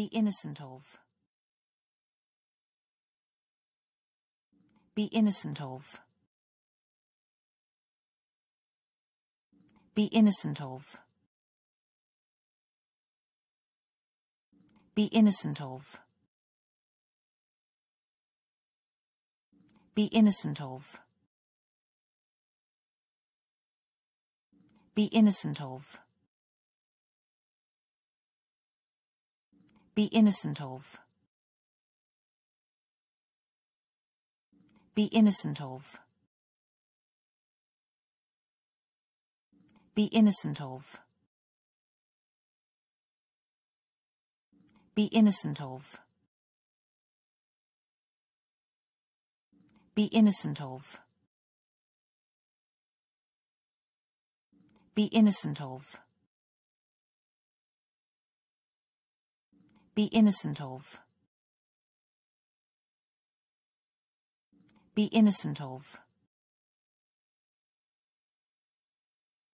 Be innocent of. Be innocent of. Be innocent of. Be innocent of. Be innocent of. Be innocent of. be innocent of. Be innocent of. Be innocent of. Be innocent of. Be innocent of. Be innocent of. Be innocent of. Be innocent of.